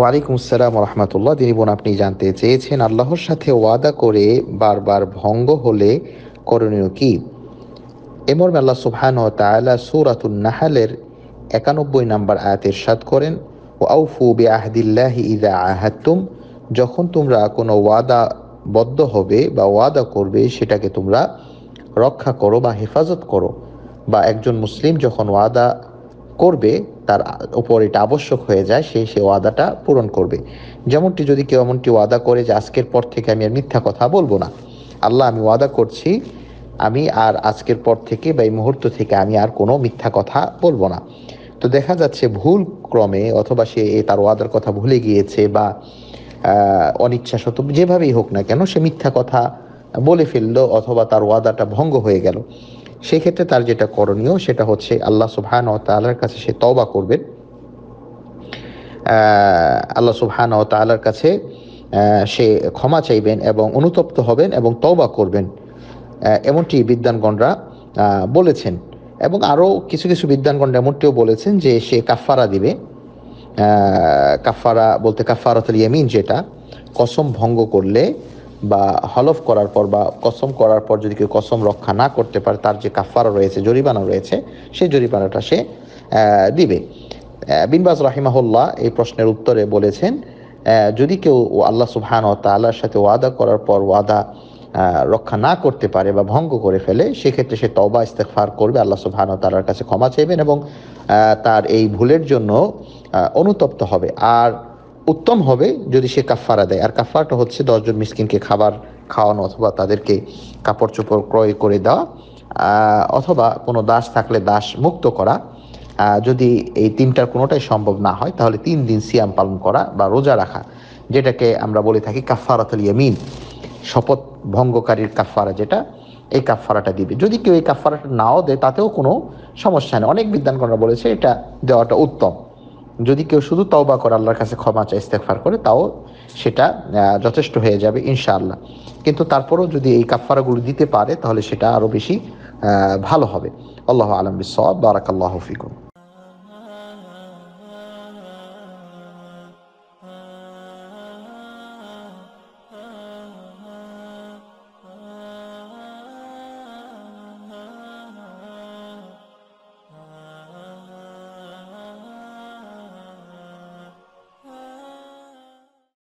ওয়ালাইকুম আসসালাম রহমতুল্লাহ তিনি বোন আপনি জানতে চেয়েছেন আল্লাহর সাথে ওয়াদা করে বারবার ভঙ্গ হলে করণীয় কি এমর আল্লাহ সুবহান ও তালা সুরাতুন নাহালের একানব্বই নাম্বার আয়াতের সাদ করেন ও আউফু বে আহদিল্লাহি ইদা আহাতুম যখন তোমরা কোনো ওয়াদা বদ্ধ হবে বা ওয়াদা করবে সেটাকে তোমরা রক্ষা করো বা হেফাজত করো বা একজন মুসলিম যখন ওয়াদা করবে তার ওপর এটা আবশ্যক হয়ে যায় সে সে ওয়াদাটা পূরণ করবে যেমনটি যদি কেউ এমনটি ওয়াদা করে যে আজকের পর থেকে আমি আর মিথ্যা কথা বলবো না আল্লাহ আমি ওয়াদা করছি আমি আর আজকের পর থেকে বা এই মুহূর্ত থেকে আমি আর কোনো মিথ্যা কথা বলবো না তো দেখা যাচ্ছে ভুল ক্রমে অথবা সে তার ওয়াদার কথা ভুলে গিয়েছে বা অনিচ্ছা সত যেভাবেই হোক না কেন সে মিথ্যা কথা বলে ফেললো অথবা তার ওয়াদাটা ভঙ্গ হয়ে গেল সেক্ষেত্রে তার যেটা করণীয় সেটা হচ্ছে আল্লাহ সুহান ও তালার কাছে সে তওবা করবেন আল্লাহ সুহান ও তালার কাছে সে ক্ষমা চাইবেন এবং অনুতপ্ত হবেন এবং তওবা করবেন এমনটি বিদ্যানগণরা বলেছেন এবং আরও কিছু কিছু বিদ্যানগণ এমনটিও বলেছেন যে সে কাফারা দিবে কাফারা বলতে কাফারাতুল ইয়ামিন যেটা কসম ভঙ্গ করলে বা হলফ করার পর বা কসম করার পর যদি কেউ কসম রক্ষা না করতে পারে তার যে কাফারা রয়েছে জরিমানা রয়েছে সেই জরিমানাটা সে দিবে বিনবাজ রাহিমাহুল্লাহ এই প্রশ্নের উত্তরে বলেছেন যদি কেউ আল্লাহ সুবহান ও তাল্লার সাথে ওয়াদা করার পর ওয়াদা রক্ষা না করতে পারে বা ভঙ্গ করে ফেলে সেক্ষেত্রে সে তবা ইস্তেফার করবে আল্লাহ সুবহান ও তালার কাছে ক্ষমা চাইবেন এবং তার এই ভুলের জন্য অনুতপ্ত হবে আর উত্তম হবে যদি সে কাফারা দেয় আর কাফারটা হচ্ছে দশজন মিসকিনকে খাবার খাওয়ানো অথবা তাদেরকে কাপড় চোপড় ক্রয় করে দেওয়া অথবা কোনো দাস থাকলে দাস মুক্ত করা যদি এই তিনটার কোনোটাই সম্ভব না হয় তাহলে তিন দিন সিয়াম পালন করা বা রোজা রাখা যেটাকে আমরা বলে থাকি কাফারাতুল ইয়ামিন শপথ ভঙ্গকারীর কাফারা যেটা এই কাফারাটা দিবে যদি কেউ এই কাফারাটা নাও দেয় তাতেও কোনো সমস্যা নেই অনেক বিদ্যানগণরা বলেছে এটা দেওয়াটা উত্তম যদি কেউ শুধু তওবা করে আল্লাহর কাছে ক্ষমা চায় ইস্তেকফার করে তাও সেটা যথেষ্ট হয়ে যাবে ইনশাআল্লাহ কিন্তু তারপরও যদি এই কাফারাগুলো দিতে পারে তাহলে সেটা আরও বেশি ভালো হবে আল্লাহ আলম বিসব বারাকাল্লাহ ফিকুম